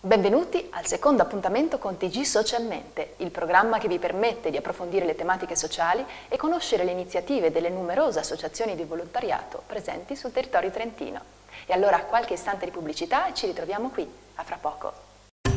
Benvenuti al secondo appuntamento con TG Socialmente, il programma che vi permette di approfondire le tematiche sociali e conoscere le iniziative delle numerose associazioni di volontariato presenti sul territorio trentino. E allora qualche istante di pubblicità e ci ritroviamo qui, a fra poco.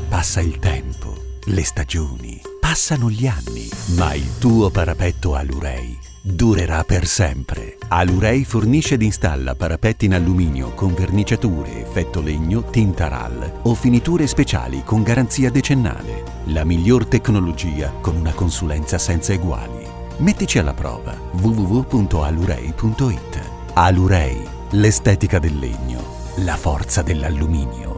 Passa il tempo, le stagioni, passano gli anni, ma il tuo parapetto Alurei durerà per sempre. Alurei fornisce ed installa parapetti in alluminio con verniciature, effetto legno, tintaral o finiture speciali con garanzia decennale. La miglior tecnologia con una consulenza senza eguali. Mettici alla prova www.alurei.it Alurei, l'estetica del legno, la forza dell'alluminio.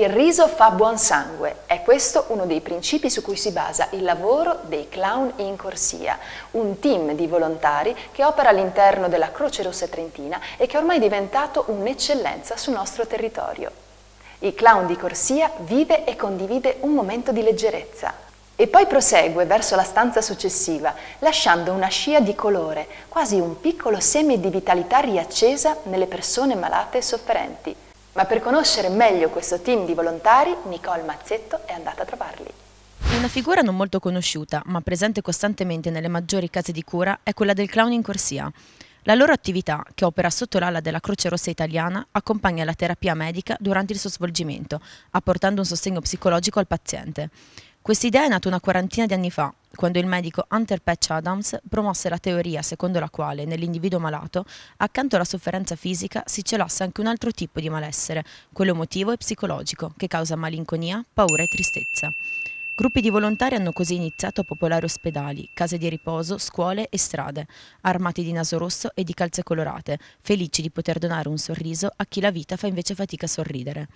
Il riso fa buon sangue, è questo uno dei principi su cui si basa il lavoro dei clown in corsia, un team di volontari che opera all'interno della Croce Rossa Trentina e che è ormai diventato un'eccellenza sul nostro territorio. Il clown di corsia vive e condivide un momento di leggerezza. E poi prosegue verso la stanza successiva, lasciando una scia di colore, quasi un piccolo seme di vitalità riaccesa nelle persone malate e sofferenti. Ma per conoscere meglio questo team di volontari, Nicole Mazzetto è andata a trovarli. Una figura non molto conosciuta, ma presente costantemente nelle maggiori case di cura, è quella del clown in corsia. La loro attività, che opera sotto l'ala della Croce Rossa Italiana, accompagna la terapia medica durante il suo svolgimento, apportando un sostegno psicologico al paziente. Quest'idea è nata una quarantina di anni fa, quando il medico Hunter Patch Adams promosse la teoria secondo la quale nell'individuo malato, accanto alla sofferenza fisica, si celasse anche un altro tipo di malessere, quello emotivo e psicologico, che causa malinconia, paura e tristezza. Gruppi di volontari hanno così iniziato a popolare ospedali, case di riposo, scuole e strade, armati di naso rosso e di calze colorate, felici di poter donare un sorriso a chi la vita fa invece fatica a sorridere.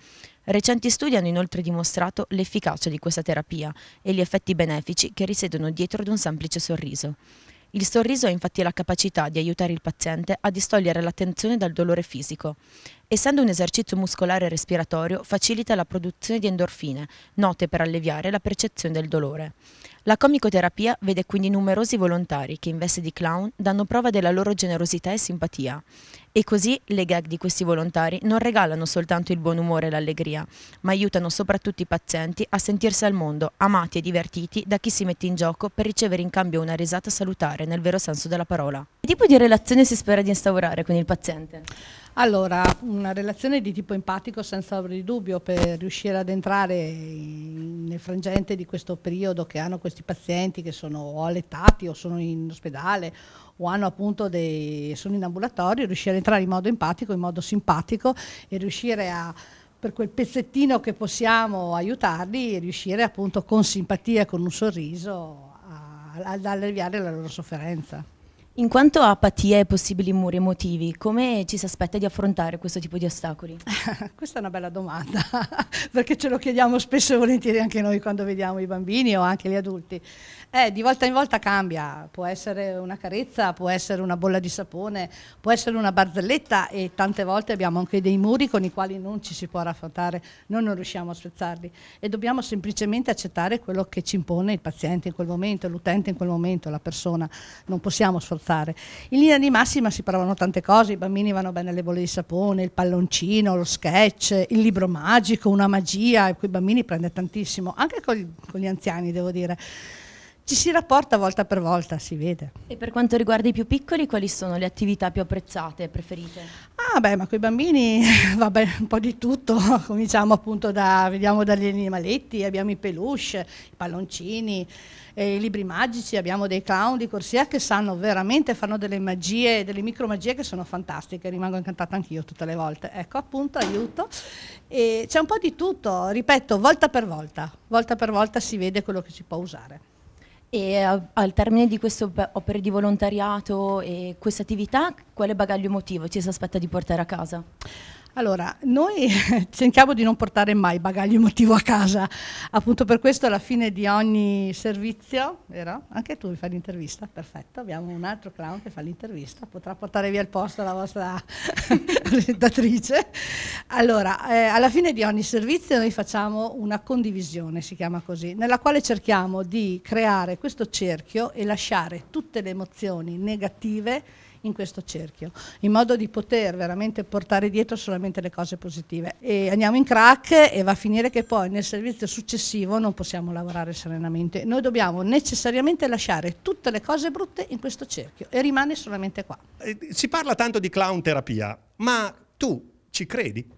Recenti studi hanno inoltre dimostrato l'efficacia di questa terapia e gli effetti benefici che risiedono dietro ad un semplice sorriso. Il sorriso ha infatti la capacità di aiutare il paziente a distogliere l'attenzione dal dolore fisico. Essendo un esercizio muscolare respiratorio, facilita la produzione di endorfine, note per alleviare la percezione del dolore. La comicoterapia vede quindi numerosi volontari che in veste di clown danno prova della loro generosità e simpatia. E così le gag di questi volontari non regalano soltanto il buon umore e l'allegria, ma aiutano soprattutto i pazienti a sentirsi al mondo, amati e divertiti da chi si mette in gioco per ricevere in cambio una risata salutare nel vero senso della parola. Che tipo di relazione si spera di instaurare con il paziente? Allora, una relazione di tipo empatico senza ombra di dubbio per riuscire ad entrare nel frangente di questo periodo che hanno questi pazienti che sono o allettati o sono in ospedale o hanno appunto dei, sono in ambulatorio, riuscire ad entrare in modo empatico, in modo simpatico e riuscire a per quel pezzettino che possiamo aiutarli riuscire appunto con simpatia, con un sorriso ad alleviare la loro sofferenza. In quanto a apatia e possibili muri emotivi, come ci si aspetta di affrontare questo tipo di ostacoli? Questa è una bella domanda, perché ce lo chiediamo spesso e volentieri anche noi quando vediamo i bambini o anche gli adulti. Eh, di volta in volta cambia, può essere una carezza, può essere una bolla di sapone, può essere una barzelletta e tante volte abbiamo anche dei muri con i quali non ci si può raffrontare, noi non riusciamo a spezzarli e dobbiamo semplicemente accettare quello che ci impone il paziente in quel momento, l'utente in quel momento, la persona. Non possiamo sforzarci smorzare. In linea di massima si provano tante cose, i bambini vanno bene alle bolle di sapone, il palloncino, lo sketch, il libro magico, una magia, e quei bambini prende tantissimo, anche con gli, con gli anziani devo dire ci si rapporta volta per volta, si vede. E per quanto riguarda i più piccoli, quali sono le attività più apprezzate, preferite? Ah beh, ma con i bambini va bene un po' di tutto, cominciamo appunto da, vediamo dagli animaletti, abbiamo i peluche, i palloncini, eh, i libri magici, abbiamo dei clown di corsia che sanno veramente, fanno delle magie, delle micromagie che sono fantastiche, rimango incantata anch'io tutte le volte. Ecco appunto, aiuto. E c'è un po' di tutto, ripeto, volta per volta, volta per volta si vede quello che si può usare. E eh, al termine di queste opere di volontariato e questa attività, quale bagaglio emotivo ci si aspetta di portare a casa? Allora, noi cerchiamo di non portare mai bagagli emotivo a casa, appunto per questo alla fine di ogni servizio, vero? Anche tu mi fai l'intervista, perfetto, abbiamo un altro clown che fa l'intervista, potrà portare via il posto alla vostra presentatrice. Allora, eh, alla fine di ogni servizio noi facciamo una condivisione, si chiama così, nella quale cerchiamo di creare questo cerchio e lasciare tutte le emozioni negative in questo cerchio, in modo di poter veramente portare dietro solamente le cose positive. E andiamo in crack e va a finire che poi nel servizio successivo non possiamo lavorare serenamente. Noi dobbiamo necessariamente lasciare tutte le cose brutte in questo cerchio e rimane solamente qua. Eh, si parla tanto di clown terapia, ma tu ci credi?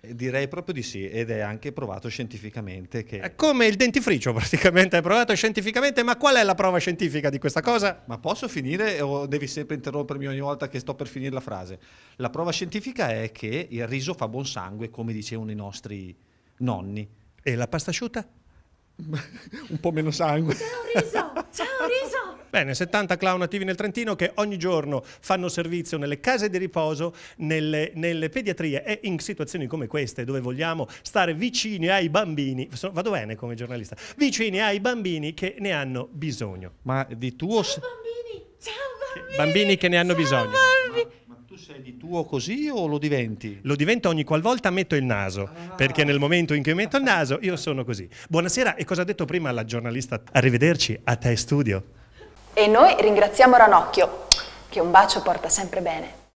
Eh, direi proprio di sì, ed è anche provato scientificamente. Che... È come il dentifricio, praticamente è provato scientificamente, ma qual è la prova scientifica di questa cosa? Ma posso finire o devi sempre interrompermi ogni volta che sto per finire la frase? La prova scientifica è che il riso fa buon sangue, come dicevano i nostri nonni. E la pasta asciutta? Un po' meno sangue. Ciao riso! Ciao riso! Bene, 70 clown attivi nel Trentino che ogni giorno fanno servizio nelle case di riposo, nelle, nelle pediatrie e in situazioni come queste dove vogliamo stare vicini ai bambini, vado bene come giornalista, vicini ai bambini che ne hanno bisogno. Ma di tuo... Ciao bambini, ciao bambini, bambini che ne hanno bisogno. Bambini sei di tuo così o lo diventi? Lo divento ogni qualvolta metto il naso, ah. perché nel momento in cui metto il naso io sono così. Buonasera e cosa ha detto prima la giornalista? Arrivederci a te studio. E noi ringraziamo Ranocchio, che un bacio porta sempre bene.